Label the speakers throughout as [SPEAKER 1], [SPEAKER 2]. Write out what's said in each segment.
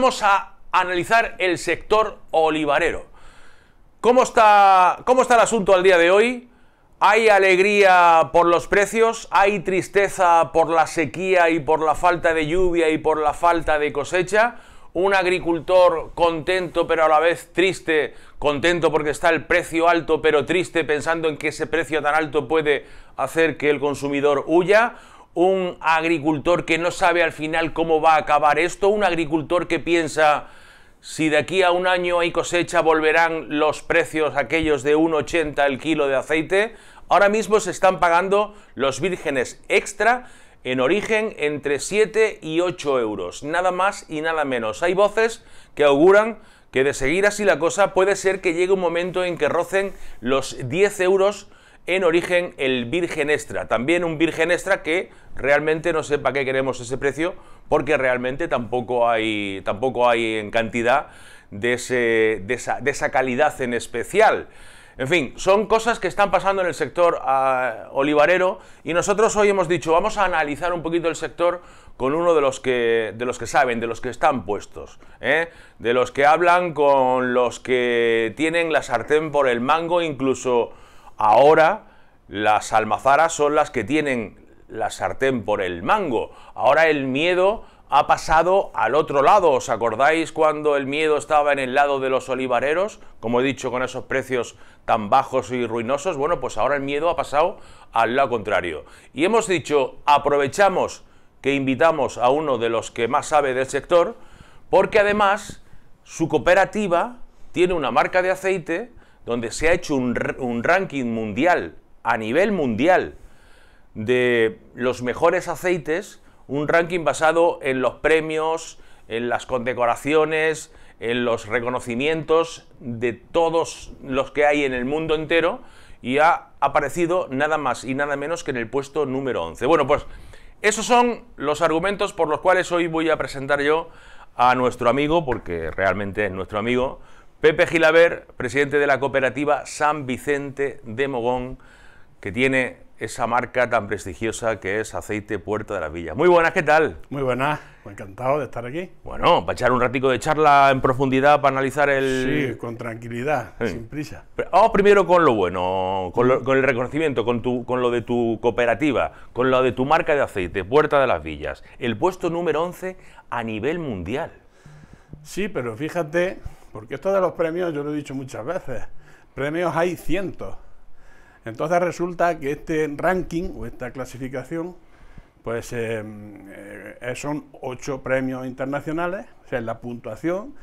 [SPEAKER 1] vamos a analizar el sector olivarero. ¿Cómo está, ¿Cómo está el asunto al día de hoy? Hay alegría por los precios, hay tristeza por la sequía y por la falta de lluvia y por la falta de cosecha. Un agricultor contento pero a la vez triste, contento porque está el precio alto pero triste pensando en que ese precio tan alto puede hacer que el consumidor huya un agricultor que no sabe al final cómo va a acabar esto, un agricultor que piensa si de aquí a un año hay cosecha volverán los precios aquellos de 1,80 el kilo de aceite. Ahora mismo se están pagando los vírgenes extra en origen entre 7 y 8 euros, nada más y nada menos. Hay voces que auguran que de seguir así la cosa puede ser que llegue un momento en que rocen los 10 euros en origen el virgen extra. También un virgen extra que realmente no sé para qué queremos ese precio, porque realmente tampoco hay, tampoco hay en cantidad de, ese, de, esa, de esa calidad en especial. En fin, son cosas que están pasando en el sector ah, olivarero y nosotros hoy hemos dicho, vamos a analizar un poquito el sector con uno de los que, de los que saben, de los que están puestos, ¿eh? de los que hablan con los que tienen la sartén por el mango, incluso Ahora las almazaras son las que tienen la sartén por el mango. Ahora el miedo ha pasado al otro lado. ¿Os acordáis cuando el miedo estaba en el lado de los olivareros? Como he dicho, con esos precios tan bajos y ruinosos. Bueno, pues ahora el miedo ha pasado al lado contrario. Y hemos dicho, aprovechamos que invitamos a uno de los que más sabe del sector, porque además su cooperativa tiene una marca de aceite donde se ha hecho un, ranking mundial, a nivel mundial, de los mejores aceites, un ranking basado en los premios, en las condecoraciones, en los reconocimientos de todos los que hay en el mundo entero y ha aparecido nada más y nada menos que en el puesto número 11. Bueno, pues esos son los argumentos por los cuales hoy voy a presentar yo a nuestro amigo, porque realmente es nuestro amigo, Pepe Gilaber, presidente de la cooperativa San Vicente de Mogón, que tiene esa marca tan prestigiosa que es Aceite Puerta de las Villas. Muy buenas, ¿qué tal? Muy buenas,
[SPEAKER 2] encantado de estar aquí. Bueno,
[SPEAKER 1] para echar un ratico de charla en profundidad, para analizar el... Sí,
[SPEAKER 2] con tranquilidad, sin prisa.
[SPEAKER 1] vamos primero con lo bueno, con, el reconocimiento, con, con lo de tu cooperativa, con lo de tu marca de aceite, Puerta de las Villas, el puesto número 11 a nivel mundial.
[SPEAKER 2] Sí, pero fíjate porque esto de los premios, yo lo he dicho muchas veces, premios hay cientos. Entonces resulta que este ranking o esta clasificación, pues eh, eh, son ocho premios internacionales, o sea, es la puntuación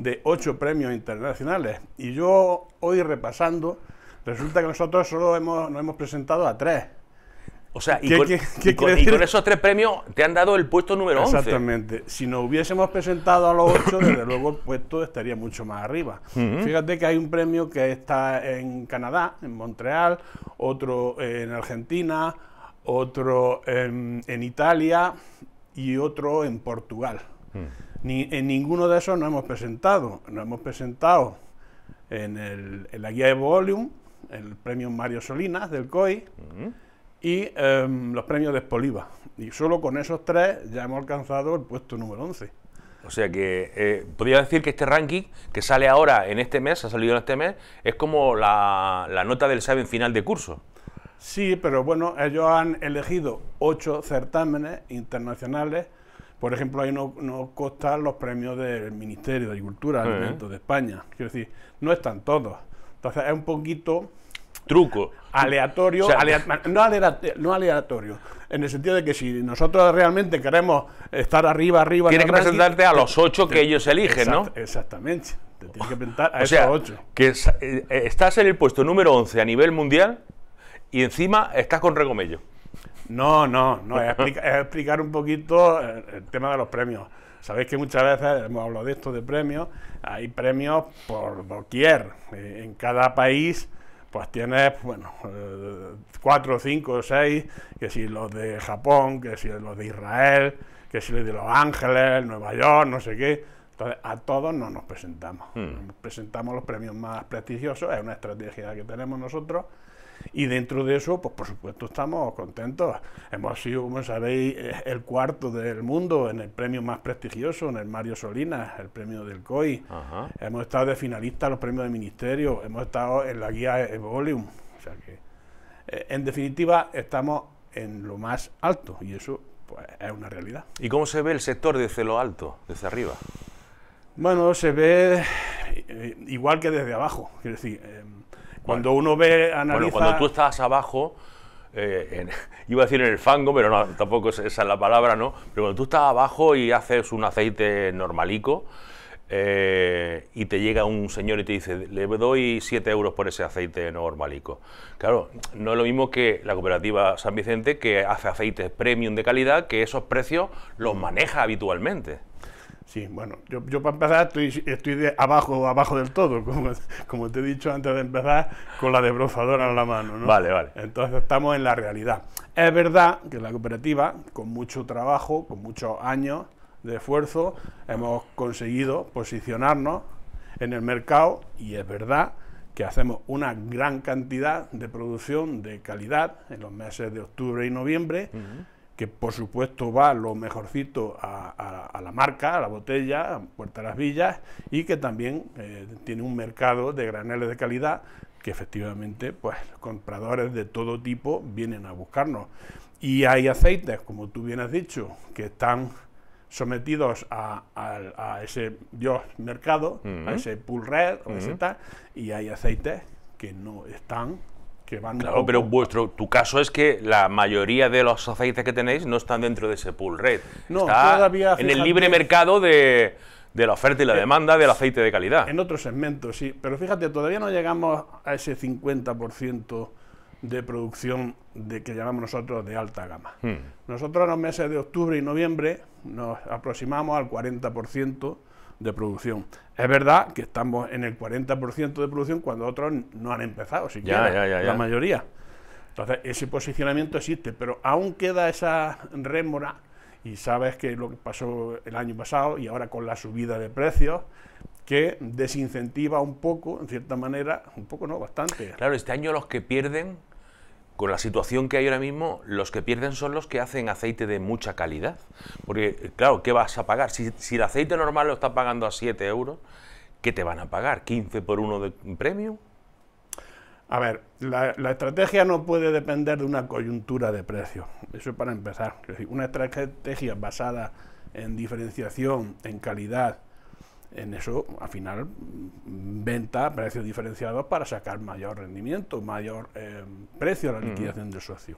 [SPEAKER 2] de ocho premios internacionales. Y yo hoy repasando, resulta que nosotros solo hemos, nos hemos presentado a tres.
[SPEAKER 1] O sea, y, con, esos tres premios te han dado el puesto número 11. Exactamente.
[SPEAKER 2] Si nos hubiésemos presentado a los ocho, desde luego el puesto estaría mucho más arriba. Fíjate que hay un premio que está en Canadá, en Montreal, otro eh, en Argentina, otro em, en, Italia y otro en Portugal. Mm. en ninguno de esos nos hemos presentado. Nos hemos presentado en, el, la guía de Volume, el premio Mario Solinas del COI y em, los premios de Spoliva Y solo con esos tres ya hemos alcanzado el puesto
[SPEAKER 1] número 11. O sea que eh, podría decir que este ranking que sale ahora en este mes, ha salido en este mes, es como la, nota del examen final de curso.
[SPEAKER 2] Sí, pero bueno, ellos han elegido ocho certámenes internacionales. Por ejemplo, ahí no, no constan los premios del Ministerio de Agricultura, eh. Alimentos de España. Quiero decir, no están todos. Entonces es un poquito
[SPEAKER 1] Truco. Aleatorio,
[SPEAKER 2] no, aleatorio en el sentido de que si nosotros realmente queremos estar arriba, arriba... Tienes que presentarte a los ocho que ellos eligen, ¿no? Exactamente, te tienes que presentar a esos ocho.
[SPEAKER 1] que eh, eh, estás en el puesto número 11 a nivel mundial y encima estás con regomello... No, no, no, es,
[SPEAKER 2] explicar un poquito el, el tema de los premios. Sabéis que muchas veces hemos hablado de esto de premios, hay premios por
[SPEAKER 1] doquier.
[SPEAKER 2] Eh, en cada país pues tienes, bueno, eh, cuatro, cinco, seis, que si los de Japón, que si los de Israel, que si los de Los Ángeles, Nueva York, no sé qué. Entonces, a todos no nos presentamos. Hmm. presentamos los premios más prestigiosos, es una estrategia que tenemos nosotros y dentro de eso, pues por supuesto estamos contentos. Hemos sido, como sabéis, eh, el cuarto del mundo en el premio más prestigioso, en el Mario Solinas, el premio del COI. Hemos estado de finalista en los premios de ministerio, hemos estado en la guía Evolium. O sea que, eh, en definitiva, estamos en lo más alto y eso pues, es una realidad.
[SPEAKER 1] ¿Y cómo se ve el sector desde lo alto, desde arriba?
[SPEAKER 2] Bueno, se ve eh, igual que desde abajo. decir, em, cuando uno ve, Bueno, cuando tú
[SPEAKER 1] estás abajo, eh, iba a decir en el fango, pero tampoco esa es la palabra, ¿no? Pero cuando tú estás abajo y haces un aceite normalico eh, y te llega un señor y te dice, le doy 7 euros por ese aceite normalico. Claro, no es lo mismo que la cooperativa San Vicente, que hace aceites premium de calidad, que esos precios los maneja habitualmente. Sí, bueno,
[SPEAKER 2] yo, para empezar estoy, estoy de abajo, abajo del todo, como, como, te he dicho antes de empezar, con la desbrozadora en la mano, ¿no? Vale, vale. Entonces estamos en la realidad. Es verdad que la cooperativa, con mucho trabajo, con muchos años de esfuerzo, hemos conseguido posicionarnos en el mercado y es verdad que hacemos una gran cantidad de producción de calidad en los meses de octubre y noviembre que por supuesto va lo mejorcito a, la marca, a la botella, a Puerta de las Villas, y que también eh, tiene un mercado de graneles de calidad que efectivamente pues compradores de todo tipo vienen a buscarnos. Y hay aceites, como tú bien has dicho, que están sometidos a, ese Dios mercado, a ese pull red, o ese tal, y hay aceites que no están Claro, pero
[SPEAKER 1] vuestro, tu caso es que la mayoría de los aceites que tenéis no están dentro de ese pool red. No,
[SPEAKER 2] Está En el libre mercado
[SPEAKER 1] de, la oferta y la eh, demanda del aceite de calidad.
[SPEAKER 2] En otros segmentos, sí. Pero fíjate, todavía no llegamos a ese 50% de producción de que llamamos nosotros de alta gama. Hmm. Nosotros en los meses de octubre y noviembre nos aproximamos al 40% de producción. Es verdad que estamos en el 40% de producción cuando otros no han empezado siquiera, ya, la mayoría. Entonces, ese posicionamiento existe, pero aún queda esa rémora y sabes que lo que pasó el año pasado y ahora con la subida de precios que desincentiva un poco, en cierta manera, un poco no, bastante.
[SPEAKER 1] Claro, este año los que pierden con la situación que hay ahora mismo, los que pierden son los que hacen aceite de mucha calidad. Porque, claro, ¿qué vas a pagar? Si, el aceite normal lo está pagando a 7 euros, ¿qué te van a pagar? ¿15 por uno de premio?
[SPEAKER 2] A ver, la, estrategia no puede depender de una coyuntura de precios. Eso es para empezar. una estrategia basada en diferenciación, en calidad en eso, al final, venta a precios diferenciados para sacar mayor rendimiento, mayor eh, precio a la liquidación del socio.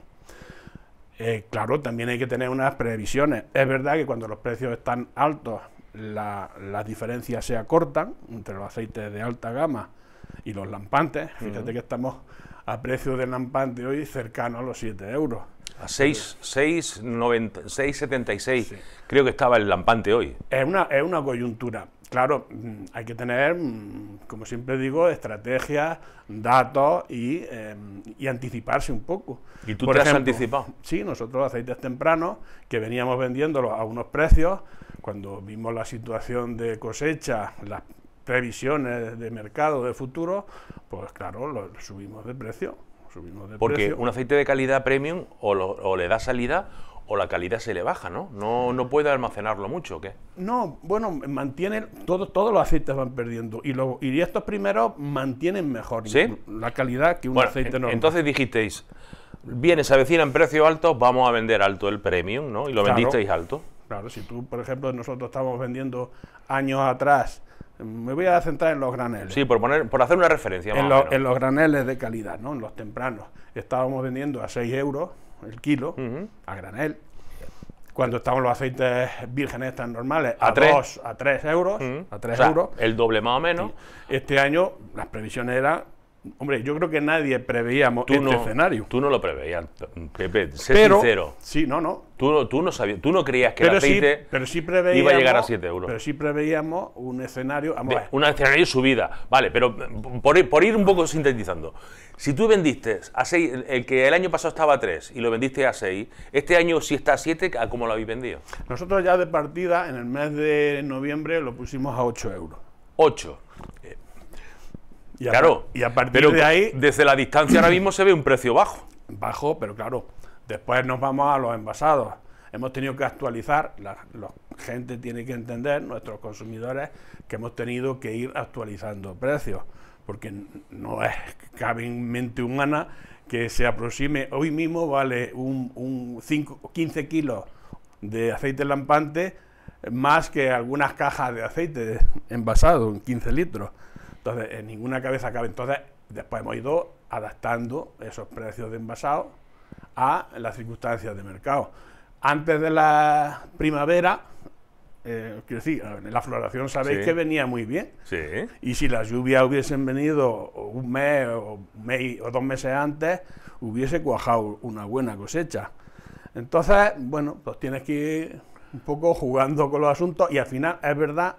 [SPEAKER 2] Eh, claro, también hay que tener unas previsiones. Es verdad que cuando los precios están altos, las diferencias se acortan entre los aceites de alta gama y los lampantes. Fíjate que estamos a precio de lampante hoy cercano a los 7
[SPEAKER 1] euros. A 6,76 creo que estaba el lampante hoy.
[SPEAKER 2] Es una, es una coyuntura claro, mm, hay que tener, mm, como siempre digo, estrategias, datos em, y, anticiparse un poco. ¿Y tú te has anticipado? Sí, nosotros aceites tempranos, que veníamos vendiéndolos a unos precios, cuando vimos la situación de cosecha, las previsiones de mercado, de futuro, pues claro, lo subimos de precio. Porque un
[SPEAKER 1] aceite de calidad premium o le da salida o la calidad se le baja, ¿no? ¿no? No puede almacenarlo mucho, qué?
[SPEAKER 2] No, bueno, mantiene, todos todos los aceites van perdiendo y, lo, y estos primeros
[SPEAKER 1] mantienen mejor la calidad que un aceite normal. Entonces dijisteis, ...vienes a vecina en precio alto, vamos a vender alto el premium, ¿no? Y lo vendisteis alto.
[SPEAKER 2] Claro, si tú, por ejemplo, nosotros estábamos vendiendo años atrás me voy a centrar en los graneles. Sí,
[SPEAKER 1] por, poner, por hacer una referencia. en,
[SPEAKER 2] en, los graneles de calidad, ¿no? en los tempranos. Estábamos vendiendo a 6 euros el kilo, a granel. Cuando estaban los aceites vírgenes tan normales, a, 3 a, tres euros, a tres euros.
[SPEAKER 1] El doble más o menos. Este año las
[SPEAKER 2] previsiones eran Hombre, yo creo que nadie preveíamos este escenario. Tú no lo preveías,
[SPEAKER 1] Pepe, sé sincero. Sí, no, no. Tú no, sabías, tú no creías que el aceite
[SPEAKER 2] iba a llegar a 7 euros. Pero sí preveíamos un escenario... a ver.
[SPEAKER 1] Un escenario subida. Vale, pero por, por, ir un poco sintetizando. Si tú vendiste a 6, el que el año pasado estaba a 3 y lo vendiste a 6, este año si está a 7, ¿cómo lo habéis vendido?
[SPEAKER 2] Nosotros ya de partida, en el mes de noviembre, lo pusimos a 8 euros.
[SPEAKER 1] 8. Y a, claro. Y partir de ahí. Desde la distancia ahora mismo se ve un precio bajo. Bajo, pero claro.
[SPEAKER 2] Después nos vamos a los envasados. Hemos tenido que actualizar, la, gente tiene que entender, nuestros consumidores, que hemos tenido que ir actualizando precios, porque no es mente humana que se aproxime, hoy mismo vale un, 15 kilos de aceite lampante más que algunas cajas de aceite envasado en 15 litros. Entonces, en ninguna cabeza cabe. Entonces, después hemos ido adaptando esos precios de envasado a las circunstancias de mercado. Antes de la primavera, eh, quiero decir, la floración sabéis que venía muy bien. Sí. Y si las lluvias hubiesen venido un mes o, mes o, dos meses antes, hubiese cuajado una buena cosecha. Entonces, bueno, pues tienes que ir un poco jugando con los asuntos y al final es verdad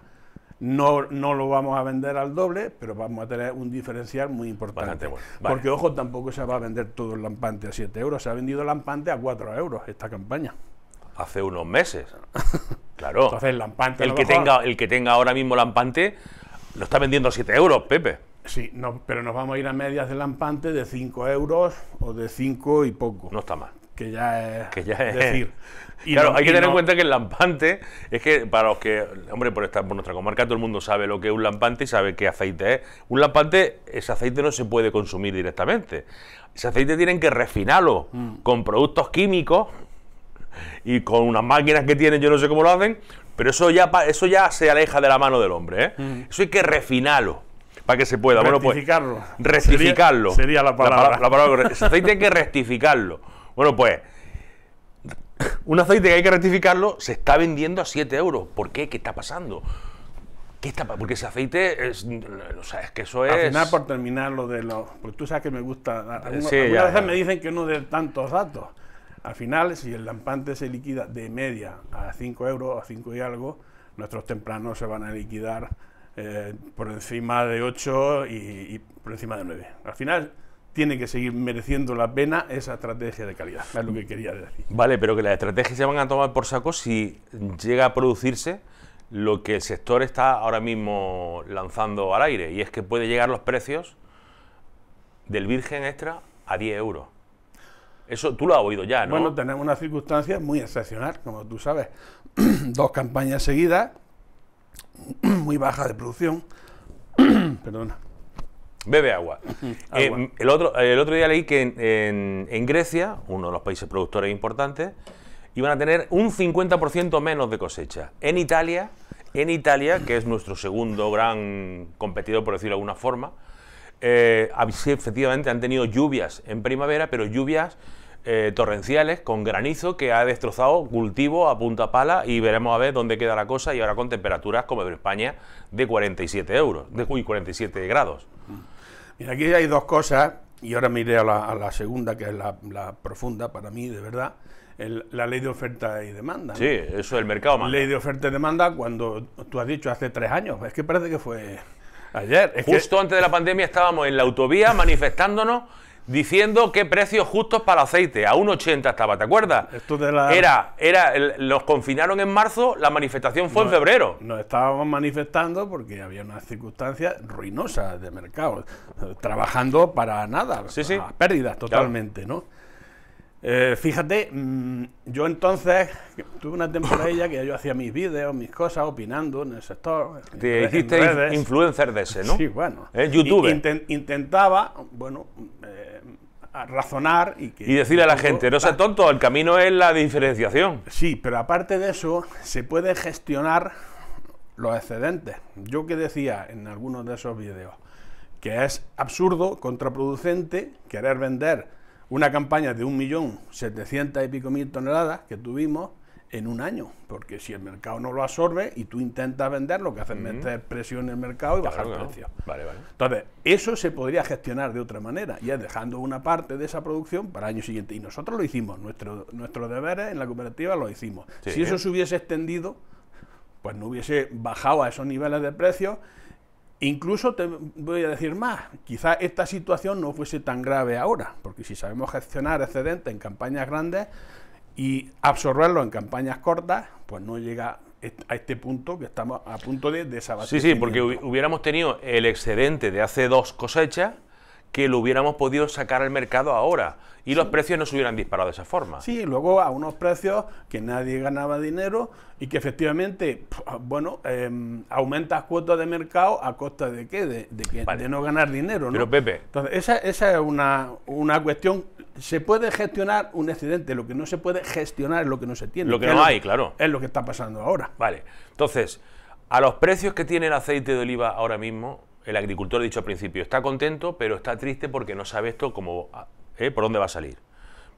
[SPEAKER 2] no, no lo vamos a vender al doble, pero vamos a tener un diferencial muy importante. Porque, ojo, tampoco se va a vender todo el lampante a 7 euros. Se ha vendido el lampante a 4 euros esta campaña.
[SPEAKER 1] Hace unos meses. Claro. Entonces, el lampante. El, que tenga, el que tenga ahora mismo lampante lo está vendiendo a 7 euros, Pepe. Sí, no, pero
[SPEAKER 2] nos vamos a ir a medias de lampante de 5 euros o de 5 y poco. No está mal. Que ya es, decir.
[SPEAKER 1] claro, hay que tener en cuenta que el lampante es que para los que, hombre, por esta por nuestra comarca todo el mundo sabe lo que es un lampante y sabe qué aceite es. Un lampante, ese aceite no se puede consumir directamente. Ese aceite tienen que refinarlo mm. con productos químicos y con unas máquinas que tienen, yo no sé cómo lo hacen, pero eso ya eso ya se aleja de la mano del hombre, ¿eh? mm. Eso hay que refinarlo para que se pueda. Pues, rectificarlo.
[SPEAKER 2] Bueno, rectificarlo. Sería, la palabra. La, ese aceite hay que
[SPEAKER 1] rectificarlo bueno, pues un aceite que hay que rectificarlo se está vendiendo a 7 euros. ¿Por qué? ¿Qué está pasando? ¿Qué está porque ese aceite es, o que eso es... Al final, por
[SPEAKER 2] terminar lo de los... Porque tú sabes que me gusta... sí, veces me dicen que no de tantos datos. Al final, si el lampante se liquida de media a 5 euros, a 5 y algo, nuestros tempranos se van a liquidar eh, por encima de 8 y, y por encima de 9. Al final tiene que seguir mereciendo la pena esa estrategia de calidad. Es
[SPEAKER 1] lo que quería decir. Vale, pero que las estrategias se van a tomar por saco si llega a producirse lo que el sector está ahora mismo lanzando al aire, y es que puede llegar los precios del virgen extra a 10 euros. Eso tú lo has oído ya, ¿no? Bueno,
[SPEAKER 2] tenemos una circunstancia muy excepcional, como tú sabes. Dos campañas seguidas, muy baja de producción. Perdona
[SPEAKER 1] Bebe agua. Eh, el, otro, día leí que en, Grecia, uno de los países productores importantes, iban a tener un 50% menos de cosecha. En Italia, en Italia, que es nuestro segundo gran competidor, por decirlo de alguna forma, eh, efectivamente han tenido lluvias en primavera, pero lluvias eh, torrenciales con granizo que ha destrozado cultivo a punta pala y veremos a ver dónde queda la cosa y ahora con temperaturas como en España de 47 euros, de 47 grados.
[SPEAKER 2] Mira, aquí hay dos cosas, y ahora me iré a la, segunda, que es la, profunda para mí, de verdad, la ley de oferta y demanda. Sí, eso es el mercado más Ley de oferta y demanda, cuando tú has dicho hace tres años, es que parece que fue
[SPEAKER 1] ayer. Justo antes de la pandemia estábamos en la autovía manifestándonos diciendo que precios justos para el aceite. A 1,80 estaba, ¿te acuerdas? Era, era, los confinaron en marzo, la manifestación fue en febrero.
[SPEAKER 2] Nos estábamos manifestando porque había unas circunstancias ruinosas de mercado, trabajando para nada, pérdidas totalmente, ¿no? Eh, fíjate, mm, yo entonces tuve una temporada que yo hacía mis vídeos, mis cosas, opinando en el sector. Te hiciste influencer de ese, ¿no? Sí, bueno. ¿Eh? YouTube. intentaba, bueno, eh, razonar y que. Y decirle a la gente, no seas
[SPEAKER 1] tonto, el camino es la diferenciación.
[SPEAKER 2] Sí, pero aparte de eso, se puede gestionar los excedentes. Yo que decía en algunos de esos vídeos que es absurdo, contraproducente, querer vender una campaña de 1.700.000 y pico mil toneladas que tuvimos en un año, porque si el mercado no lo absorbe y tú intentas vender, lo que haces es meter presión en el mercado y bajar precio
[SPEAKER 1] precio... Entonces,
[SPEAKER 2] eso se podría gestionar de otra manera, y es dejando una parte de esa producción para el año siguiente. Y nosotros lo hicimos, nuestro, nuestros deberes en la cooperativa lo hicimos. si eso se hubiese extendido, pues no hubiese bajado a esos niveles de precios Incluso te voy a decir más, quizá esta situación no fuese tan grave ahora, porque si sabemos gestionar excedentes en campañas grandes y absorberlo en campañas cortas, pues no llega a este punto que estamos a punto de desabastecer. Sí, sí, porque
[SPEAKER 1] hubiéramos tenido el excedente de hace dos cosechas que lo hubiéramos podido sacar al mercado ahora y los precios no se hubieran disparado de esa forma.
[SPEAKER 2] Sí, luego a unos precios que nadie ganaba dinero y que efectivamente, bueno, em, aumentas cuotas de mercado a costa de qué? De, que, de no ganar dinero,
[SPEAKER 1] ¿no? Pero Pepe... Entonces,
[SPEAKER 2] esa, esa es una, una, cuestión... Se puede gestionar un excedente, lo que no se puede gestionar es lo que no se tiene. Lo que, no hay, claro. Es lo que está pasando ahora.
[SPEAKER 1] Vale, entonces, a los precios que tiene el aceite de oliva ahora mismo, el agricultor, dicho al principio, está contento, pero está triste porque no sabe esto cómo, eh, por dónde va a salir.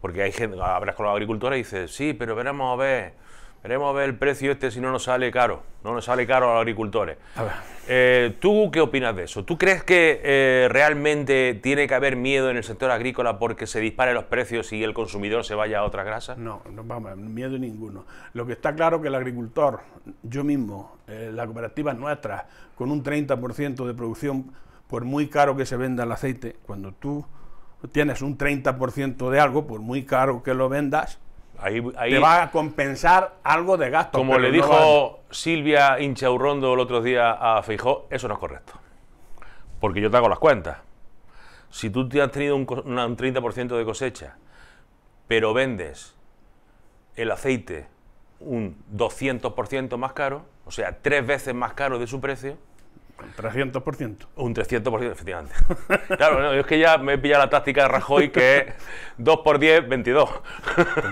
[SPEAKER 1] Porque hay gente, hablas con los agricultores y dices, sí, pero veremos a ver Veremos a ver el precio este si no nos sale caro, no nos sale caro a los agricultores. A ver. Eh, ¿Tú qué opinas de eso? ¿Tú crees que eh, realmente tiene que haber miedo en el sector agrícola porque se disparen los precios y el consumidor se vaya a otra grasa? No,
[SPEAKER 2] no vamos, miedo ninguno. Lo que está claro que el agricultor, yo mismo, eh, la cooperativa nuestra, con un 30% de producción, por muy caro que se venda el aceite, cuando tú tienes un 30% de algo, por muy caro que lo
[SPEAKER 1] vendas, ahí, te va a compensar algo de gasto. Como le dijo Silvia Inchaurrondo el otro día a Feijó, eso no es correcto. Porque yo te hago las cuentas. Si tú te has tenido un, un 30% de cosecha, pero vendes el aceite un 200% más caro, o sea, tres veces más caro de su precio, un
[SPEAKER 2] 300%.
[SPEAKER 1] Un 300%, efectivamente. claro, no, es que ya me he pillado la táctica de Rajoy, que es 2 por 10, 22.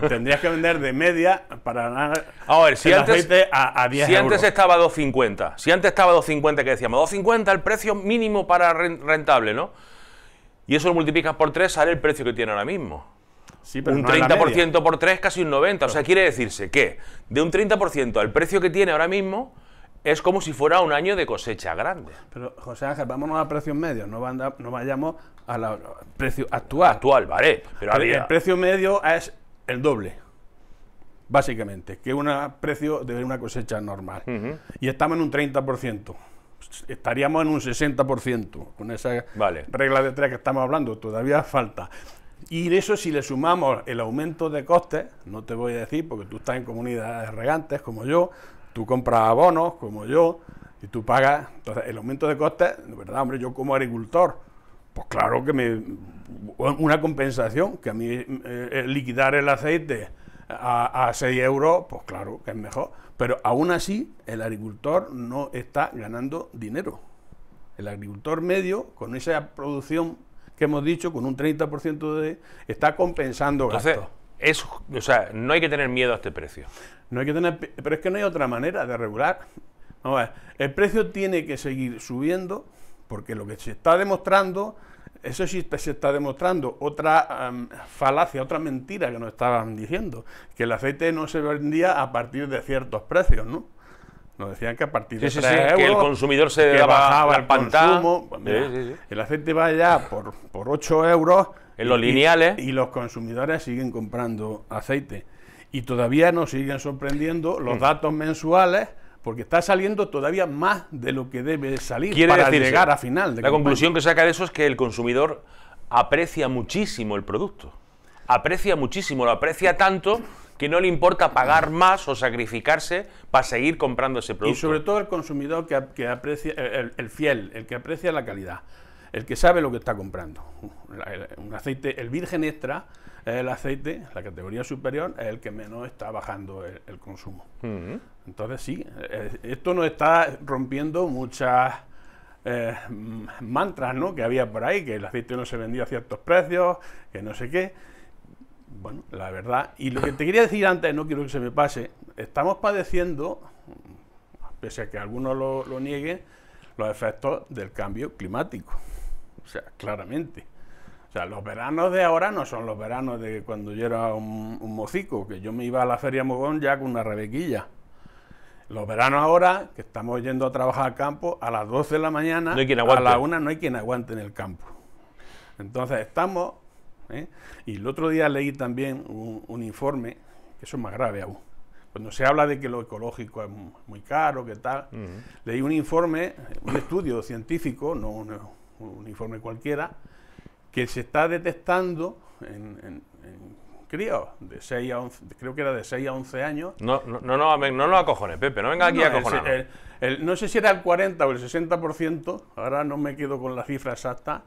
[SPEAKER 2] Tendrías que vender de media para ganar
[SPEAKER 1] a ver, si antes, 10 Si antes estaba 2,50, si antes estaba 2,50, que decíamos 2,50 el precio mínimo para rentable, ¿no? Y eso lo multiplicas por 3, sale el precio que tiene ahora mismo. Sí, pero un 30% por 3, casi un 90%. O sea, quiere decirse que de un 30% al precio que tiene ahora mismo, es como si fuera un año de cosecha grande.
[SPEAKER 2] Pero, José Ángel, vámonos a precios medios, no, no vayamos a la precio actual.
[SPEAKER 1] Actual, vale. Pero, el
[SPEAKER 2] precio medio es el doble, básicamente, que un precio de una cosecha normal. Y estamos en un 30%. Estaríamos en un 60% con esa vale. regla de tres que estamos hablando, todavía falta. Y eso si le sumamos el aumento de costes, no te voy a decir porque tú estás en comunidades regantes como yo, Tú compras abonos, como yo, y tú pagas. Entonces, el aumento de costes, de verdad, hombre, yo como agricultor, pues claro que me. Una compensación, que a mí eh, eh, liquidar el aceite a, 6 euros, pues claro que es mejor. Pero aún así, el agricultor no está ganando dinero. El agricultor medio, con esa producción que hemos dicho, con un 30% de... está compensando gastos
[SPEAKER 1] o sea, no hay que tener miedo a este precio.
[SPEAKER 2] No hay que tener, pero es que no hay otra manera de regular. Vamos a ver, el precio tiene que seguir subiendo porque lo que se está demostrando, eso sí se está demostrando otra falacia, otra mentira que nos estaban diciendo, que el aceite no se vendía a partir de ciertos precios, ¿no? Nos decían que a partir de ese 3 que el consumidor se bajaba el consumo. el pues aceite va ya por, 8 euros. En los lineales. ¿eh? Y, los consumidores siguen comprando aceite. Y todavía nos siguen sorprendiendo los mm. datos mensuales porque está saliendo todavía más de lo que debe salir para llegar a final. De la conclusión
[SPEAKER 1] que saca de eso es que el consumidor aprecia muchísimo el producto. Aprecia muchísimo, lo aprecia tanto que no le importa pagar más o sacrificarse para seguir comprando ese producto. Y sobre
[SPEAKER 2] todo el consumidor que, aprecia, el, fiel, el que aprecia la calidad, el que sabe lo que está comprando. Un aceite, el virgen extra, el aceite, la categoría superior, es el que menos está bajando el, consumo. Entonces sí, eh, esto nos está rompiendo muchas... Eh, mantras ¿no? que había por ahí, que el aceite no se vendía a ciertos precios, que no sé qué. Bueno, la verdad, y lo que te quería decir antes, no quiero que se me pase, estamos padeciendo, pese a que algunos lo, lo nieguen, los efectos del cambio climático. O sea, claramente. O sea, los veranos de ahora no son los veranos de cuando yo era un, mocico, que yo me iba a la feria Mogón ya con una rebequilla. Los veranos ahora, que estamos yendo a trabajar al campo, a las 12 de la mañana, a la una no hay quien aguante en el campo. Entonces estamos ¿eh? Y el otro día leí también un, informe, que eso es más grave aún. Cuando se habla de que lo ecológico es muy caro, que tal, leí un informe, un estudio científico, no un, informe cualquiera, que se está detectando en, en, en críos, de 6 a 11, creo que era de 6 a 11 años.
[SPEAKER 1] No, no, no, no, no, no acojones, Pepe, no venga aquí no, a
[SPEAKER 2] no sé si era el 40 o el 60%, ahora no me quedo con la cifra exacta,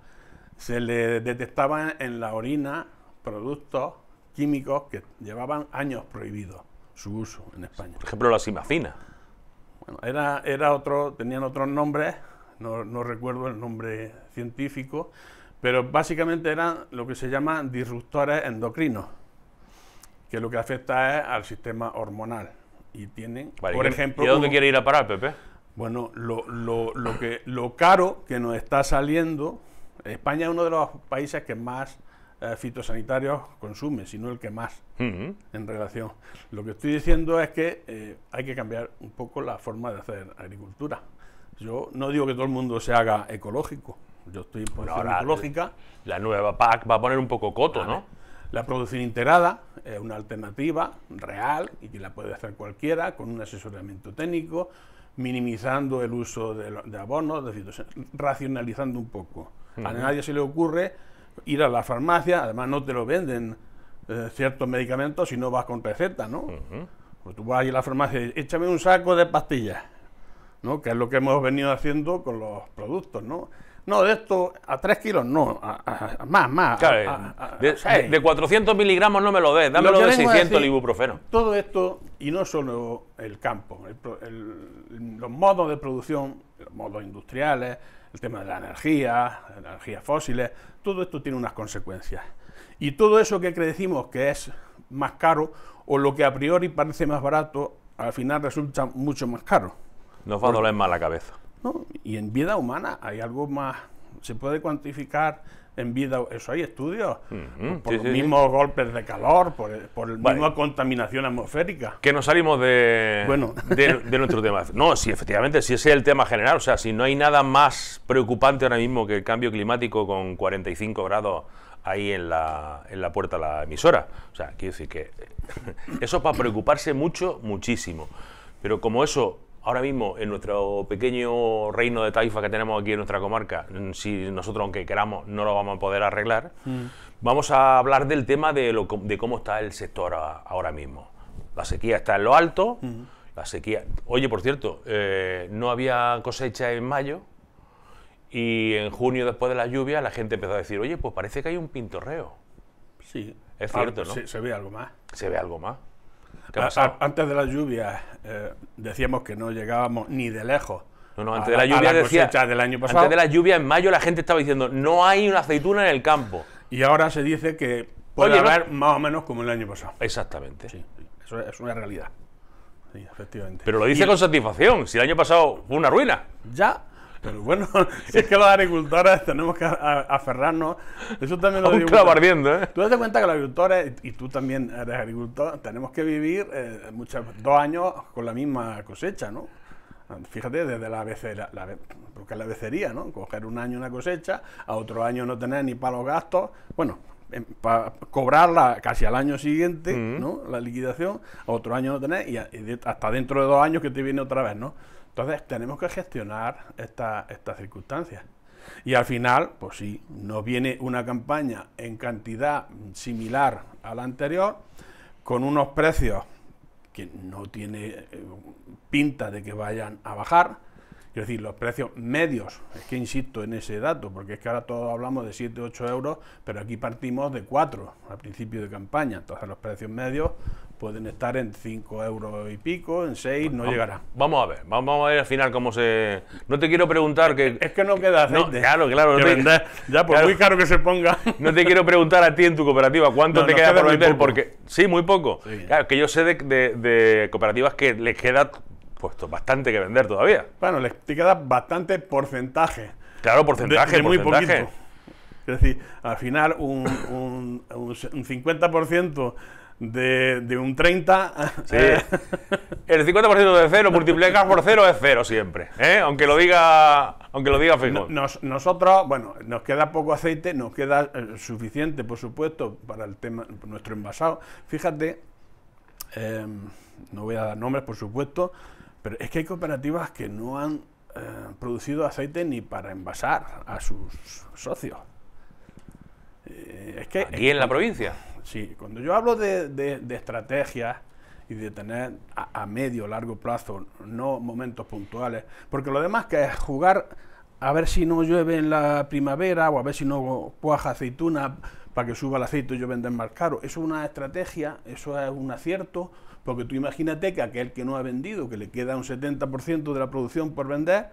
[SPEAKER 2] se le detectaban en la orina productos químicos que llevaban años
[SPEAKER 1] prohibidos su uso en España. Por ejemplo, la simafina.
[SPEAKER 2] Bueno, era, era otro, tenían otros nombres, no, recuerdo el nombre científico, pero básicamente eran lo que se llaman disruptores endocrinos, que lo que afecta es al sistema hormonal. Y tienen, por ejemplo... dónde quiere ir a parar, Pepe? Bueno, lo, lo, que, lo caro que nos está saliendo España es uno de los países que más eh, fitosanitarios consume, si no el que más en relación. Lo que estoy diciendo es que eh, hay que cambiar un poco la forma de hacer agricultura. Yo no digo que todo el mundo se haga ecológico, yo estoy por ecológica. Eh, la nueva PAC va a poner un poco coto, ¿no? La producción integrada es una alternativa real y que la puede hacer cualquiera con un asesoramiento técnico, minimizando el uso de, abonos, de racionalizando un poco. A nadie se le ocurre ir a la farmacia, además no te lo venden eh, ciertos medicamentos si no vas con receta, ¿no? pues tú vas a ir a la farmacia y échame un saco de pastillas, ¿no? Que es lo que hemos venido haciendo con los productos, ¿no? No, de esto a 3 kilos no, más, más.
[SPEAKER 1] de, 400 miligramos no me lo des, dámelo de 600 ibuprofeno. Todo
[SPEAKER 2] esto, y no solo el campo, los modos de producción, los modos industriales, el tema de la energía, energías fósiles, todo esto tiene unas consecuencias. Y todo eso que crecimos que es más caro o lo que a priori parece más barato, al final resulta mucho más caro.
[SPEAKER 1] Nos va a doler más la cabeza.
[SPEAKER 2] ¿no? Y en vida humana hay algo más, se puede cuantificar en vida, eso hay estudios,
[SPEAKER 1] por los mismos
[SPEAKER 2] golpes de calor, por, por la misma contaminación atmosférica.
[SPEAKER 1] Que nos salimos de, bueno. de, nuestro tema. No, sí, efectivamente, si ese es el tema general, o sea, si no hay nada más preocupante ahora mismo que el cambio climático con 45 grados ahí en la, en la puerta de la emisora. O sea, quiero decir que eso es para preocuparse mucho, muchísimo. Pero como eso ahora mismo en nuestro pequeño reino de taifa que tenemos aquí en nuestra comarca, mm, si nosotros aunque queramos no lo vamos a poder arreglar, mm. vamos a hablar del tema de, lo, de cómo está el sector ahora mismo. La sequía está en lo alto, mm. la sequía... Oye, por cierto, eh, no había cosecha en mayo y en junio después de la lluvia la gente empezó a decir, oye, pues parece que hay un pintorreo. Sí. Es cierto, ¿no? se ve algo más. Se ve algo más
[SPEAKER 2] antes de las lluvias eh, decíamos que no llegábamos ni
[SPEAKER 1] de lejos. antes de la lluvia del año pasado. Antes de la lluvia en mayo la gente estaba diciendo no hay una aceituna en el campo.
[SPEAKER 2] Y ahora se dice que puede Oye, haber
[SPEAKER 1] más o menos como el año pasado. Exactamente. Sí, eso es una realidad. Sí, efectivamente. Pero lo dice con satisfacción, si el año pasado fue una ruina. Ya, pero bueno, es que los agricultores tenemos que
[SPEAKER 2] aferrarnos. Eso también lo digo. ¿eh? Tú das cuenta que los agricultores, y, tú también eres agricultor, tenemos que vivir eh, dos años con la misma cosecha, ¿no? Fíjate, desde la becería, la, porque es la becería, ¿no? Coger un año una cosecha, a otro año no tener ni para los gastos. Bueno, em, para cobrarla casi al año siguiente, ¿no? La liquidación, a otro año no tener, y hasta dentro de dos años que te viene otra vez, ¿no? Entonces tenemos que gestionar estas circunstancias. Y al final, pues si sí, nos viene una campaña en cantidad similar a la anterior, con unos precios que no tiene eh, pinta de que vayan a bajar, Quiero decir, los precios medios, es que insisto en ese dato, porque es que ahora todos hablamos de 7, 8 euros, pero aquí partimos de 4 al principio de campaña. Entonces los precios medios pueden estar en 5 euros y pico, en 6 no llegará.
[SPEAKER 1] Vamos a ver, vamos a ver al final cómo se... No te quiero preguntar que... Es que no queda claro, claro. ya, por muy caro que se ponga. No te quiero preguntar a ti en tu cooperativa cuánto te queda, por vender, porque... Sí, muy poco. Claro, que yo sé de, de cooperativas que les queda bastante que vender todavía.
[SPEAKER 2] Bueno, le queda bastante porcentaje. Claro, porcentaje, muy poquito. Es decir, al final un, un, un 50% de,
[SPEAKER 1] un 30. Sí. Eh. El 50% de cero multiplicas por cero es cero siempre, ¿eh? aunque lo diga, aunque lo diga Fijo...
[SPEAKER 2] nosotros, bueno, nos queda poco aceite, nos queda eh, suficiente, por supuesto, para el tema nuestro envasado. Fíjate, eh, no voy a dar nombres, por supuesto, pero es que hay cooperativas que no han eh, producido aceite ni para envasar a sus socios. ¿Y eh, en la provincia? Sí, cuando yo hablo de, estrategias y de tener a, medio, largo plazo, no momentos puntuales, porque lo demás que es jugar a ver si no llueve en la primavera o a ver si no cuaja aceituna para que suba el aceite y yo en más caro. Eso es una estrategia, eso es un acierto, porque tú imagínate que aquel que no ha vendido, que le queda un 70% de la producción por vender,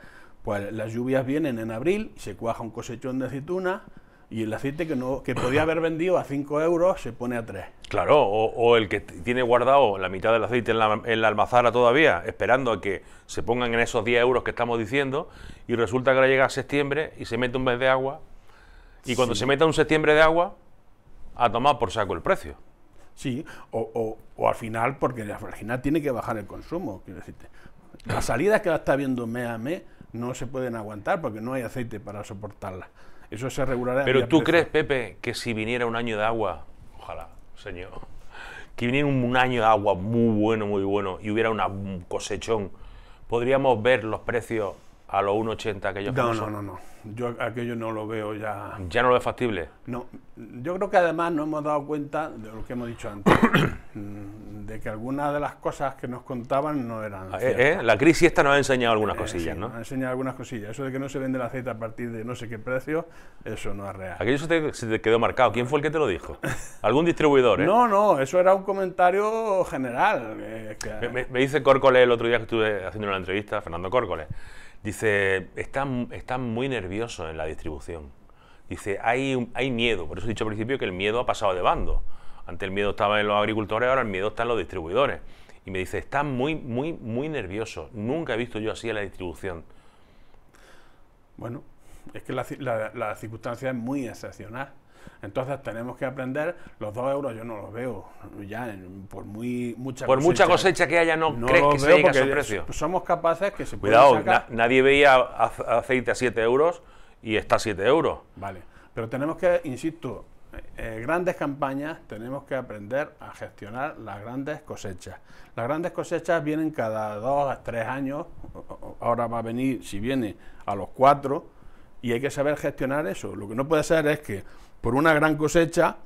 [SPEAKER 2] pues las lluvias vienen en abril, se cuaja un cosechón de aceituna y el aceite que no que podía haber vendido a 5 euros se pone a 3.
[SPEAKER 1] Claro, o, el que tiene guardado la mitad del aceite en la, almazara todavía, esperando a que se pongan en esos 10 euros que estamos diciendo, y resulta que ahora llega a septiembre y se mete un mes de agua, y cuando se mete un septiembre de agua, a tomar por saco el precio
[SPEAKER 2] sí, o, o, o al final, porque al final tiene que bajar el consumo, quiero decirte. Las salidas que la está viendo mes a mes no se pueden aguantar porque no hay aceite para soportarlas. Eso se regulará. Pero tú
[SPEAKER 1] crees, Pepe, que si viniera un año de agua, ojalá, señor, que viniera un año de agua muy bueno, muy bueno, y hubiera un cosechón, podríamos ver los precios a los 1,80 que yo No, no, no, no. Yo
[SPEAKER 2] aquello no lo veo ya.
[SPEAKER 1] ¿Ya no lo es factible?
[SPEAKER 2] No. Yo creo que además no hemos dado cuenta de lo que hemos dicho antes, de que algunas de las cosas que nos contaban no eran. Eh, eh,
[SPEAKER 1] la crisis esta nos ha enseñado algunas eh, cosillas, ¿no? Nos
[SPEAKER 2] ha enseñado algunas cosillas. Eso de que no se vende el aceite a partir de no sé qué precio, eso no es real.
[SPEAKER 1] Aquello se te, quedó marcado. ¿Quién fue el que te lo dijo? ¿Algún distribuidor? No, no, eso era un
[SPEAKER 2] comentario general. Me,
[SPEAKER 1] dice Córcoles el otro día que estuve haciendo una entrevista, Fernando Córcoles. Dice, están, muy nerviosos en la distribución. Dice, hay, hay miedo. Por eso he dicho al principio que el miedo ha pasado de bando. Antes el miedo estaba en los agricultores, ahora el miedo está en los distribuidores. Y me dice, están muy, muy, muy nerviosos. Nunca he visto yo así en la distribución.
[SPEAKER 2] Bueno, es que la, circunstancia es muy excepcional. Entonces tenemos que aprender, los dos euros yo no los veo, ya por muy mucha Por mucha cosecha que haya no, crees que se llegue a precio. Somos capaces que se Cuidado,
[SPEAKER 1] nadie veía aceite a 7 euros y está a 7 euros. Vale, pero
[SPEAKER 2] tenemos que, insisto, eh, eh, grandes campañas tenemos que aprender a gestionar las grandes cosechas. Las grandes cosechas vienen cada dos a tres años, ahora va a venir, si viene, a los cuatro y hay que saber gestionar eso. Lo que no puede ser es que por una gran cosecha,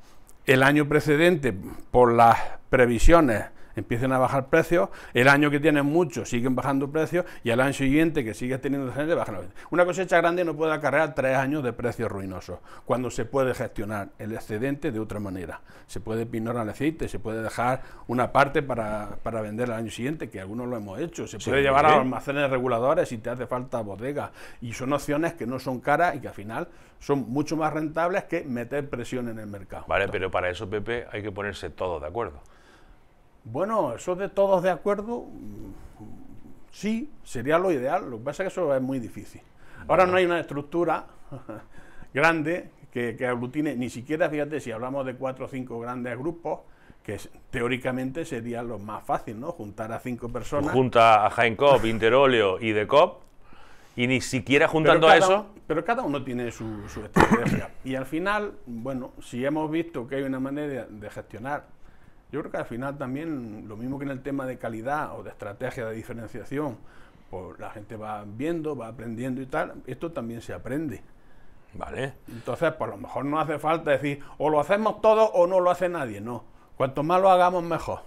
[SPEAKER 2] el año precedente, por las previsiones empiecen a bajar precios, el año que tienen mucho siguen bajando precios y al año siguiente que sigues teniendo gente bajan los precios. Una cosecha grande no puede acarrear tres años de precios ruinosos, cuando se puede gestionar el excedente de otra manera. Se puede pinar el aceite, se puede dejar una parte para, vender al año siguiente, que algunos lo hemos hecho, se puede llevar a a almacenes reguladores si te hace falta bodega y son opciones que no son caras y que al final son mucho más rentables que meter presión en el mercado.
[SPEAKER 1] Vale, pero para eso, Pepe, hay que ponerse todo de acuerdo.
[SPEAKER 2] Bueno, eso de todos de acuerdo, mm, sí, sería lo ideal. Lo que pasa es que eso es muy difícil. Ahora no hay una estructura grande que, aglutine, ni siquiera, fíjate, si hablamos de cuatro o cinco grandes grupos, que teóricamente sería lo más fácil, ¿no? Juntar a cinco personas.
[SPEAKER 1] Junta a Heinkop, Interóleo y Decop, y ni siquiera juntando a eso.
[SPEAKER 2] Pero cada uno tiene su, su estrategia. y al final, bueno, si hemos visto que hay una manera de gestionar yo creo que al final también, lo mismo que en el tema de calidad o de estrategia de diferenciación, pues la gente va viendo, va aprendiendo y tal, esto también se aprende. Vale. Entonces, por pues lo mejor no hace falta decir, o lo hacemos todo o no lo hace nadie, no. Cuanto más lo hagamos, mejor.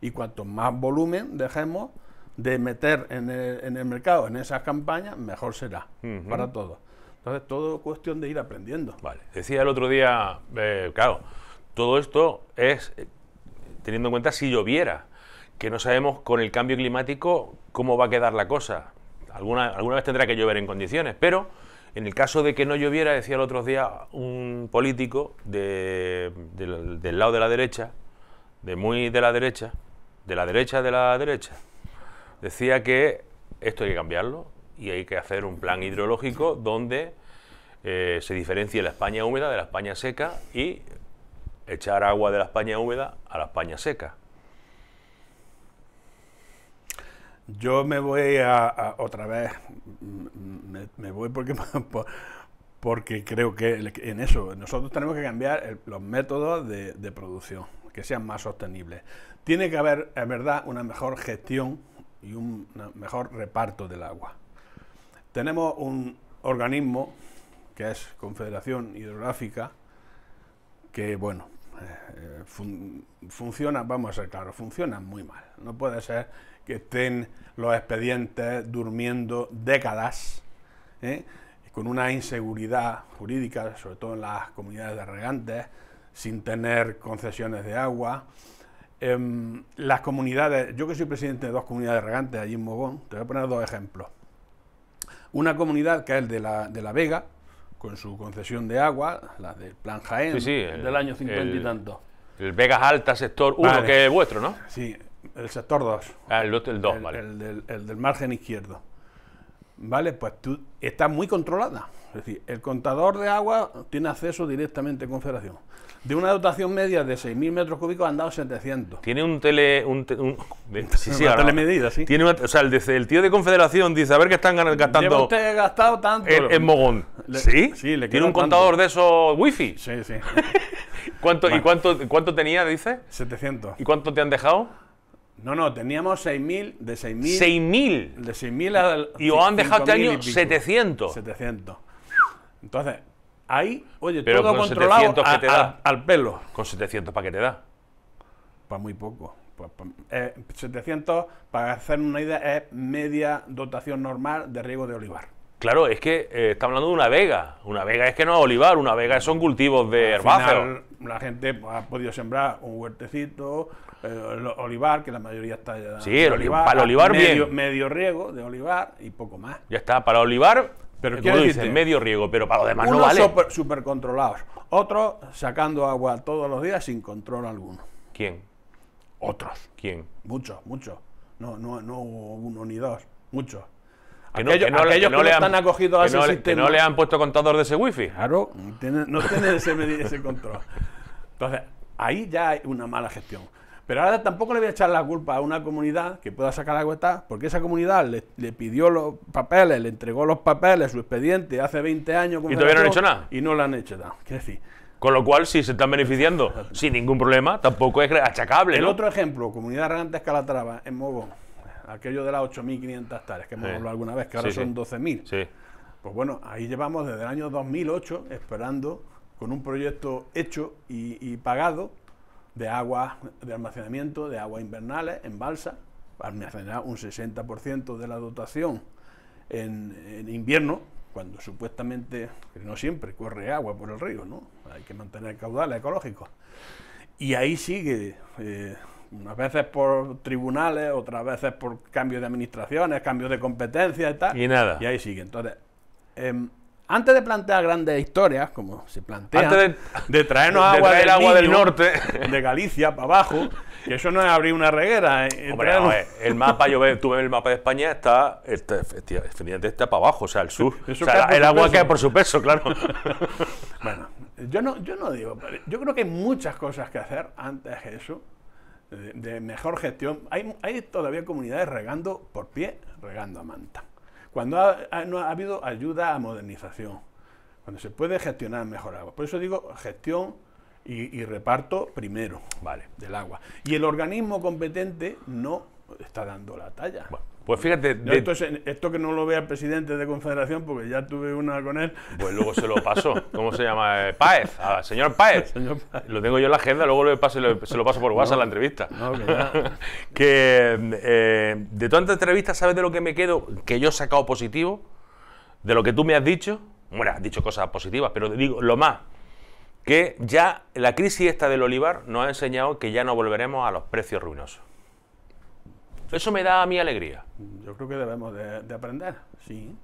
[SPEAKER 2] Y cuanto más volumen dejemos de meter en el, mercado, en esas campañas, mejor será para todos. Entonces, todo cuestión de ir aprendiendo. Vale.
[SPEAKER 1] Decía el otro día, eh, claro, todo esto es teniendo en cuenta si lloviera, que no sabemos con el cambio climático cómo va a quedar la cosa. Alguna, alguna vez tendrá que llover en condiciones, pero en el caso de que no lloviera, decía el otro día un político del, lado de la derecha, de muy de la derecha, de la derecha de la derecha, decía que esto hay que cambiarlo y hay que hacer un plan hidrológico donde eh, se diferencie la España húmeda de la España seca y echar agua de la España húmeda a la España seca.
[SPEAKER 2] Yo me voy a, otra vez, mm, me, voy porque, porque creo que en eso nosotros tenemos que cambiar los métodos de, de, producción, que sean más sostenibles. Tiene que haber, en verdad, una mejor gestión y un mejor reparto del agua. Tenemos un organismo que es Confederación Hidrográfica, que bueno, eh, funciona, vamos a ser claros, funciona muy mal. No puede ser que estén los expedientes durmiendo décadas ¿eh? con una inseguridad jurídica, sobre todo en las comunidades de regantes, sin tener concesiones de agua. Em, las comunidades, yo que soy presidente de dos comunidades de regantes allí en Mogón, te voy a poner dos ejemplos. Una comunidad que es el la, de la Vega, con su concesión de agua,
[SPEAKER 1] la del Plan Jaén, sí, del año 50 el, y tanto. El Vegas Alta, sector 1, que es vuestro, ¿no? Sí, el sector 2. Ah, el 2, el, vale. Del, el del margen izquierdo.
[SPEAKER 2] ¿vale? Pues tú estás muy controlada. Es decir, el contador de agua tiene acceso directamente a Confederación. De una dotación media de 6.000 metros cúbicos han dado 700.
[SPEAKER 1] Tiene un tele... sí, telemedida, sí. o sea, el, tío de Confederación dice, a ver qué están gastando... usted
[SPEAKER 2] gastado tanto. En, Mogón.
[SPEAKER 1] ¿Sí? Tiene un contador de esos wifi. Sí, sí. ¿Cuánto, ¿Y cuánto, cuánto tenía, dice? 700. ¿Y cuánto
[SPEAKER 2] te han dejado? No, no, teníamos 6.000, de 6.000. ¿6.000? De 6.000 Y os han dejado este año 700. 700. Entonces,
[SPEAKER 1] ahí, oye, Pero todo controlado Al, pelo. ¿Con 700 para qué te da? Para muy
[SPEAKER 2] poco. 700, eh, para hacer una idea, es media dotación normal de riego de olivar.
[SPEAKER 1] Claro, es que eh, estamos hablando de una vega. Una vega es que no es olivar, una vega son cultivos de herbáceos.
[SPEAKER 2] La gente pues, ha podido sembrar un huertecito, eh, el olivar, que la mayoría está Sí, para olivar medio, bien. Medio riego de olivar y
[SPEAKER 1] poco más. Ya está, para olivar, pero eh, qué dice? medio riego, pero para los demás no vale.
[SPEAKER 2] Super, controlados, otros sacando agua todos los días sin control alguno. ¿Quién? Otros. ¿Quién? Muchos, muchos. No, no, uno ni dos, muchos. Que no, que no, le han, están a ese sistema. Que no le han puesto contador de
[SPEAKER 1] ese wifi. Claro, no
[SPEAKER 2] tienen, ese control. Entonces, ahí ya hay una mala gestión. Pero ahora tampoco le voy a echar la culpa a una comunidad que pueda sacar la tal, porque esa comunidad le, pidió los papeles, le entregó los papeles, su expediente hace 20 años. Y todavía no han hecho
[SPEAKER 1] nada. Y no lo han hecho nada. Con lo cual, si se están beneficiando sin ningún problema, tampoco es achacable. El otro
[SPEAKER 2] ejemplo, Comunidad Rantes Calatrava, en Mogón, aquello de las 8.500 hectáreas que hemos hablado alguna vez, que ahora son 12.000. Sí. Pues bueno, ahí llevamos desde el año 2008 esperando con un proyecto hecho y pagado de agua de almacenamiento, de aguas invernales eh, en balsa, almacenará un 60% de la dotación en, invierno, cuando supuestamente, no siempre, corre agua por el río, ¿no? Hay que mantener caudal ecológico Y ahí sigue, eh, unas veces por tribunales, otras veces por cambios de administraciones, cambios de competencias y tal. Y nada. Y ahí sigue. Entonces, em, antes de plantear grandes historias, como se
[SPEAKER 1] plantea, antes de, traernos agua, del, agua norte,
[SPEAKER 2] de Galicia para abajo, que eso no es abrir una reguera. Eh, el mapa, yo
[SPEAKER 1] ve, el mapa de España, está, este, está, está, está para abajo, o sea, el sur. O sea, el agua que cae por su peso, claro. bueno,
[SPEAKER 2] yo no, yo no digo, yo creo que hay muchas cosas que hacer antes de eso, de, mejor gestión. hay todavía comunidades regando por pie, regando a manta. Cuando ha, no ha habido ayuda a modernización, cuando se puede gestionar mejor agua. Por eso digo gestión y, reparto primero, ¿vale? Del agua. Y el organismo competente no está dando la talla. Pues fíjate. esto que no lo vea el presidente de Confederación, porque ya tuve una con él. Pues luego se lo paso. ¿Cómo se
[SPEAKER 1] llama? Eh, Páez, señor Páez. Lo tengo yo en la agenda, luego se lo paso por WhatsApp la entrevista. que, eh, de entrevistas, ¿sabes de lo que me quedo? Que yo he sacado positivo, de lo que tú me has dicho. Bueno, has dicho cosas positivas, pero digo, lo más, que ya la crisis esta del olivar nos ha enseñado que ya no volveremos a los precios ruinosos. Eso me da a mí alegría.
[SPEAKER 2] Yo creo que debemos de, aprender, sí.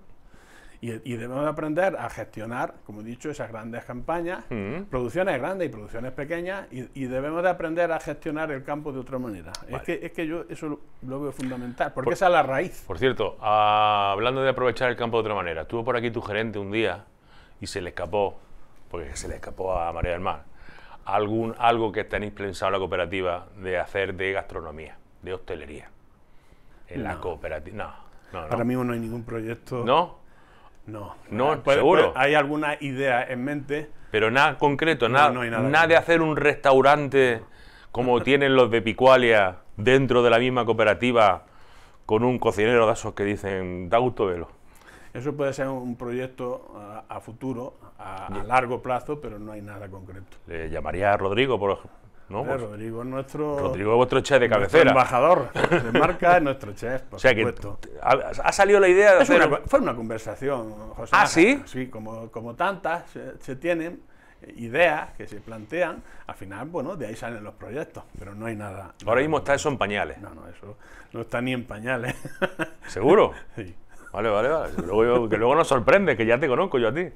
[SPEAKER 2] Y, debemos de aprender a gestionar, como he dicho, esas grandes campañas, mm. producciones grandes y producciones pequeñas, y, debemos de aprender a gestionar el campo de otra manera. Es, que, es que yo eso lo, veo fundamental, porque esa es la
[SPEAKER 1] raíz. Por cierto, ah, hablando de aprovechar el campo de otra manera, estuvo por aquí tu gerente un día y se le escapó, porque se le escapó a María del Mar, algún, algo que tenéis pensado la cooperativa de hacer de gastronomía, de hostelería la cooperativa. No, no, no. Ahora mismo no hay ningún proyecto. ¿No? No. No, seguro. hay alguna idea en mente. Pero nada concreto, nada, nada, de hacer un restaurante como tienen los de Picualia dentro de la misma cooperativa con un cocinero de esos que dicen, da gusto velo.
[SPEAKER 2] Eso puede ser un proyecto a, futuro, a, largo plazo, pero no hay nada
[SPEAKER 1] concreto. Le llamaría a Rodrigo, por, ejemplo. Pues
[SPEAKER 2] Rodrigo es nuestro... Rodrigo chef de cabecera. embajador de marca es nuestro chef, o sea, Que ha salido la idea de fue una conversación, José. ¿Ah, sí? Sí, como, como tantas se, tienen eh, ideas que se plantean, al final, bueno, de ahí salen los proyectos, pero no hay nada.
[SPEAKER 1] Ahora mismo está eso en pañales. No, no, eso no está ni en pañales. ¿Seguro? Sí. Vale, vale, vale. que luego nos sorprende, que ya te conozco yo a ti.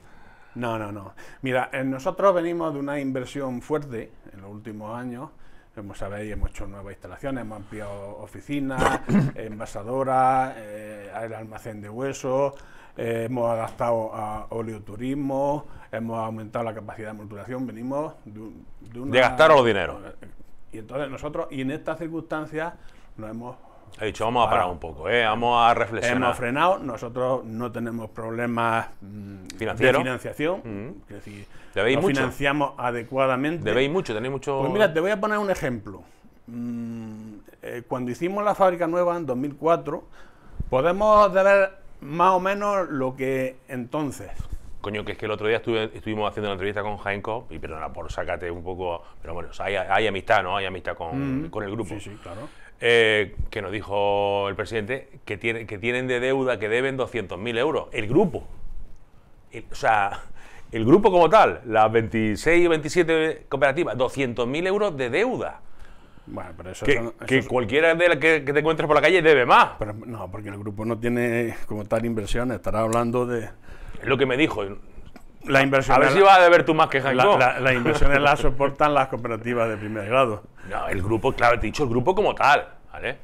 [SPEAKER 1] No, no, no. Mira, eh, nosotros
[SPEAKER 2] venimos de una inversión fuerte últimos años, hemos, sabéis, hemos hecho nuevas instalaciones, hemos ampliado oficinas, envasadoras, eh, el almacén de huesos, eh, hemos adaptado a oleoturismo, hemos aumentado la capacidad de monturación, venimos de, de, de gastar los dinero eh, Y entonces nosotros, y en estas circunstancias,
[SPEAKER 1] nos hemos He dicho, vamos a parar un poco, eh, vamos a reflexionar. Hemos frenado,
[SPEAKER 2] nosotros no tenemos problemas mm, de financiación.
[SPEAKER 1] Lo mm. decir,
[SPEAKER 2] financiamos adecuadamente. ¿Debéis mucho? ¿Tenéis mucho...? Pues mira, te voy a poner un ejemplo. Mm, eh, cuando hicimos la fábrica nueva en 2004, podemos deber más o menos lo que entonces...
[SPEAKER 1] Coño, que es que el otro día estuvimos haciendo una entrevista con Jainko, y perdona por sacarte un poco, pero bueno, hay, amistad, ¿no? Hay amistad con, con el grupo. Sí, sí, claro. Eh, que nos dijo el presidente, que, tiene, que tienen de deuda, que deben 200.000 euros. El grupo. o sea, el grupo como tal, las 26 o 27 cooperativas, 200.000 euros de deuda. Bueno, pero eso que, que cualquiera de que, te encuentres por la calle debe más. Pero
[SPEAKER 2] no, porque el grupo no tiene como tal inversiones. Estará hablando de.
[SPEAKER 1] Es Lo que me dijo, a ver si vas a deber tú más que Jaime. Las la inversiones las soportan
[SPEAKER 2] las cooperativas de primer grado. No, el grupo, claro, te he dicho el grupo
[SPEAKER 1] como tal, ¿vale?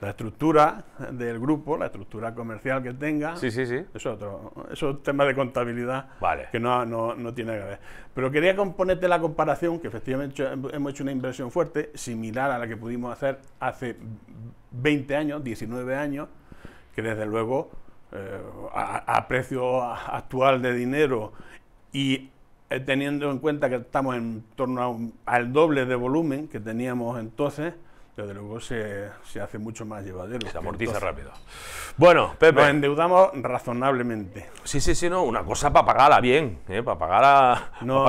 [SPEAKER 2] La estructura del grupo, la estructura comercial que tenga, sí, sí, sí. es otro, es un tema de contabilidad que no, no, no tiene que ver. Pero quería componerte la comparación, que efectivamente hemos hecho una inversión fuerte, similar a la que pudimos hacer hace 20 años, 19 años, que desde luego eh, a, precio actual de dinero y eh, teniendo en cuenta que estamos en torno al doble de volumen que teníamos entonces, desde luego se, se hace mucho más llevadero. Se amortiza rápido.
[SPEAKER 1] Bueno, Pepe. Nos endeudamos razonablemente. Sí, sí, sí, no, una cosa para pagarla bien, ¿eh? para pagarla, no,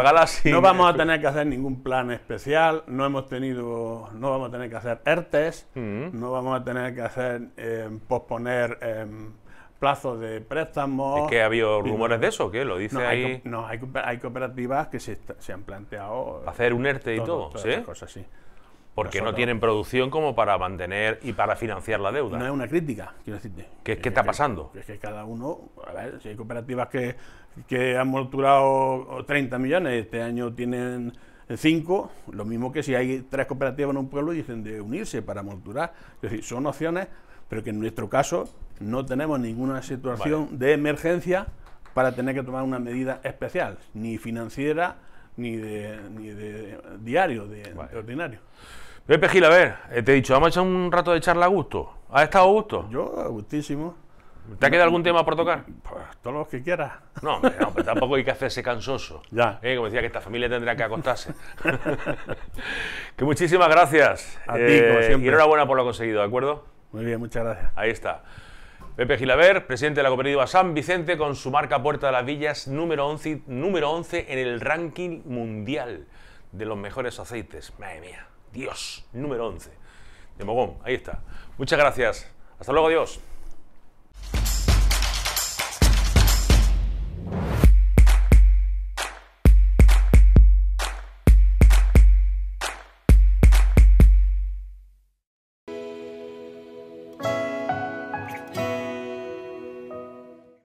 [SPEAKER 1] No vamos a
[SPEAKER 2] tener que hacer ningún plan especial, no hemos tenido, no vamos a tener que hacer ERTES, mm. no vamos a tener que hacer, eh, posponer... Em, plazos de préstamo ¿Es que ha habido rumores de eso? ¿Qué lo dice ahí? Hay, no, hay, cooperativas que se,
[SPEAKER 1] han planteado. Eh, Hacer un ERTE y todo, ¿sí? cosas, así Porque no tienen producción como para mantener y para financiar la deuda. No es una crítica, quiero decirte. ¿Qué, qué está pasando? es que cada
[SPEAKER 2] uno, a ver, si hay cooperativas que, han monturado 30 millones, este año tienen 5, lo mismo que si hay tres cooperativas en un pueblo y dicen de unirse para molturar. Es decir, son opciones, pero que en nuestro caso no tenemos ninguna situación de emergencia para tener que tomar una medida especial, ni financiera, ni de, diario, de, ordinario.
[SPEAKER 1] Pepe Gil, a ver, eh, te he dicho, vamos a echar un rato de charla a gusto. ¿Has estado a gusto? Yo, a gustísimo. ¿Te ha quedado algún tema por tocar? Pues todos los que quieras. No, tampoco hay que hacerse cansoso. Ya. Eh, como decía, que esta familia tendría que acostarse. que muchísimas gracias. A ti, como eh, siempre. Y enhorabuena por lo conseguido, ¿de acuerdo? Muy bien, muchas gracias. Ahí está. Pepe Gilaver, presidente de la cooperativa San Vicente, con su marca Puerta de las Villas número 11, número 11 en el ranking mundial de los mejores aceites. Madre mía, Dios, número 11. De Mogón, ahí está. Muchas gracias. Hasta luego, Dios.